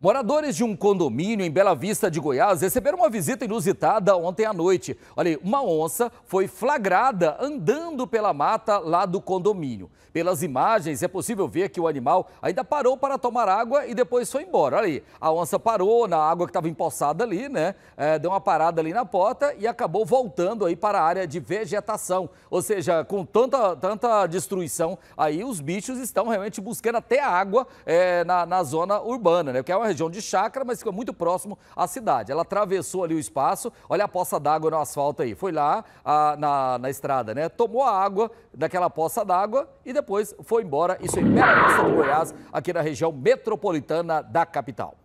Moradores de um condomínio em Bela Vista de Goiás receberam uma visita inusitada ontem à noite. Olha aí, uma onça foi flagrada andando pela mata lá do condomínio. Pelas imagens é possível ver que o animal ainda parou para tomar água e depois foi embora. Olha aí, a onça parou na água que estava empoçada ali, né? É, deu uma parada ali na porta e acabou voltando aí para a área de vegetação. Ou seja, com tanta, tanta destruição aí, os bichos estão realmente buscando até água é, na, na zona urbana, né? Que é uma região de chácara, mas ficou muito próximo à cidade. Ela atravessou ali o espaço, olha a poça d'água no asfalto aí. Foi lá a, na, na estrada, né? Tomou a água daquela poça d'água e depois foi embora. Isso em Bela Vista do Goiás, aqui na região metropolitana da capital.